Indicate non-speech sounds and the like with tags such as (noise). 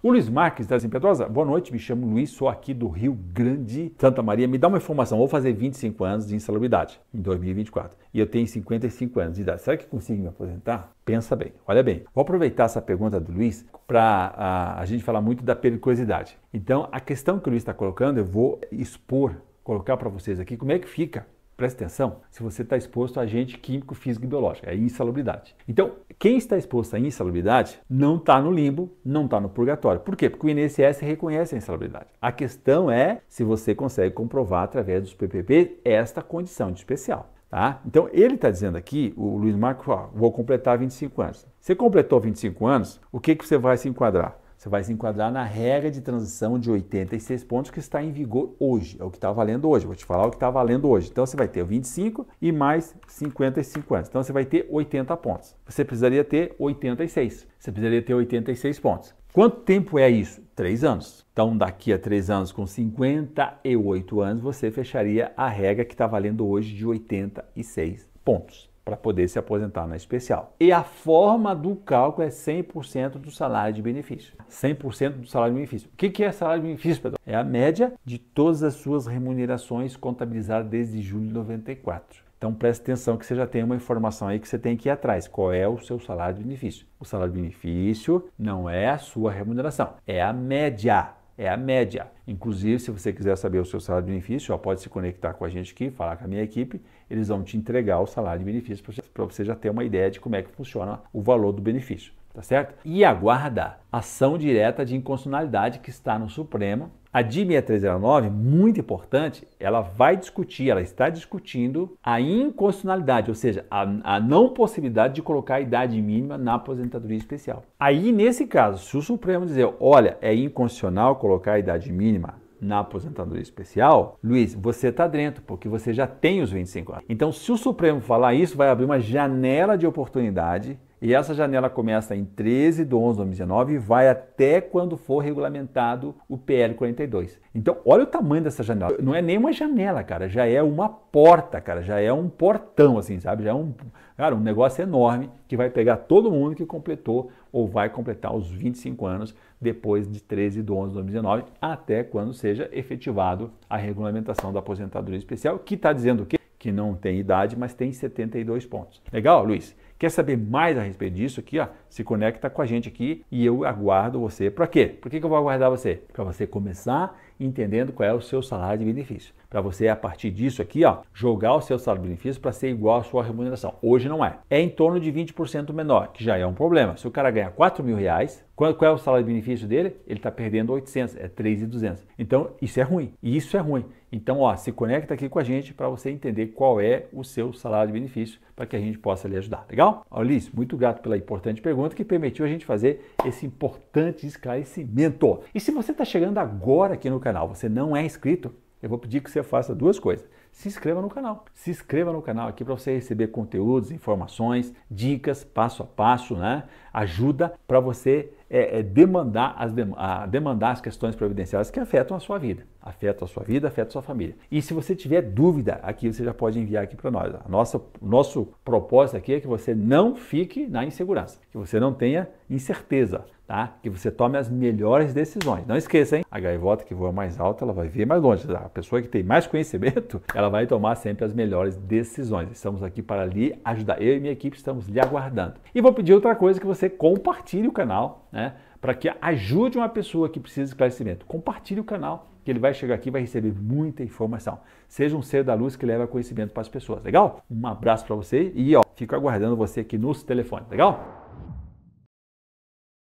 O Luiz Marques da Impiedosa, boa noite, me chamo Luiz, sou aqui do Rio Grande, Santa Maria. Me dá uma informação, vou fazer 25 anos de insalubridade em 2024 e eu tenho 55 anos de idade. Será que consigo me aposentar? Pensa bem, olha bem. Vou aproveitar essa pergunta do Luiz para a, ah, a, gente falar muito da periculosidade. Então, a questão que o Luiz está colocando, eu vou expor, colocar para vocês aqui como é que fica Presta atenção se você está exposto a agente químico, físico e biológico, é insalubridade. Então, quem está exposto à insalubridade não está no limbo, não está no purgatório. Por quê? Porque o INSS reconhece a insalubridade. A questão é se você consegue comprovar através dos PPP esta condição de especial. Tá? Então ele está dizendo aqui, o Luiz Marco, ó, vou completar 25 anos. Você completou 25 anos, o que, que você vai se enquadrar? Você vai se enquadrar na regra de transição de 86 pontos que está em vigor hoje. É o que está valendo hoje. Vou te falar o que está valendo hoje. Então você vai ter 25 e mais 55 anos. Então você vai ter 80 pontos. Você precisaria ter 86. Você precisaria ter 86 pontos. Quanto tempo é isso? Três anos. Então, daqui a três anos, com 58 anos, você fecharia a regra que está valendo hoje de 86 pontos para poder se aposentar na é especial. E a forma do cálculo é 100% do salário de benefício. 100% do salário de benefício. O que é salário de benefício, Pedro? É a média de todas as suas remunerações contabilizadas desde julho de 94. Então preste atenção que você já tem uma informação aí que você tem que ir atrás. Qual é o seu salário de benefício? O salário de benefício não é a sua remuneração, é a média é a média. Inclusive, se você quiser saber o seu salário de benefício, ó, pode se conectar com a gente aqui, falar com a minha equipe, eles vão te entregar o salário de benefício para você já ter uma ideia de como é que funciona o valor do benefício, tá certo? E aguarda ação direta de inconstitucionalidade que está no Supremo a DI 6309, muito importante, ela vai discutir, ela está discutindo a inconstitucionalidade, ou seja, a, a não possibilidade de colocar a idade mínima na aposentadoria especial. Aí, nesse caso, se o Supremo dizer, olha, é inconstitucional colocar a idade mínima na aposentadoria especial, Luiz, você está dentro, porque você já tem os 25 anos. Então, se o Supremo falar isso, vai abrir uma janela de oportunidade e essa janela começa em 13 de 11 de 2019 e vai até quando for regulamentado o PL 42. Então, olha o tamanho dessa janela. Não é nem uma janela, cara, já é uma porta, cara, já é um portão, assim, sabe? Já é um, cara, um negócio enorme que vai pegar todo mundo que completou ou vai completar os 25 anos depois de 13 de 11 de 2019, até quando seja efetivado a regulamentação da aposentadoria especial, que está dizendo o quê? Que não tem idade, mas tem 72 pontos. Legal, Luiz? Quer saber mais a respeito disso aqui, ó? Se conecta com a gente aqui e eu aguardo você. Para quê? Por que, que eu vou aguardar você? Para você começar entendendo qual é o seu salário de benefício. Para você, a partir disso aqui, ó, jogar o seu salário de benefício para ser igual à sua remuneração. Hoje não é. É em torno de 20% menor, que já é um problema. Se o cara ganha 4 mil reais, qual, qual é o salário de benefício dele? Ele está perdendo 800, é 3,200. Então, isso é ruim. Isso é ruim. Então, ó, se conecta aqui com a gente para você entender qual é o seu salário de benefício para que a gente possa lhe ajudar, tá legal? Alice, muito grato pela importante pergunta que permitiu a gente fazer esse importante esclarecimento. E se você está chegando agora aqui no canal, você não é inscrito, eu vou pedir que você faça duas coisas. Se inscreva no canal. Se inscreva no canal aqui para você receber conteúdos, informações, dicas, passo a passo, né? Ajuda para você é, é, demandar, as, a demandar as questões previdenciárias que afetam a sua vida afeta a sua vida, afeta a sua família. E se você tiver dúvida, aqui você já pode enviar aqui para nós. A nossa, nosso propósito aqui é que você não fique na insegurança, que você não tenha incerteza, tá? Que você tome as melhores decisões. Não esqueça, hein? A gaivota que voa mais alto, ela vai ver mais longe. A pessoa que tem mais conhecimento, (laughs) ela vai tomar sempre as melhores decisões. Estamos aqui para lhe ajudar. Eu e minha equipe estamos lhe aguardando. E vou pedir outra coisa que você compartilhe o canal, né? Para que ajude uma pessoa que precisa de esclarecimento. Compartilhe o canal que ele vai chegar aqui e vai receber muita informação. Seja um ser da luz que leva conhecimento para as pessoas, legal? Um abraço para você e ó, fico aguardando você aqui nos telefones, legal?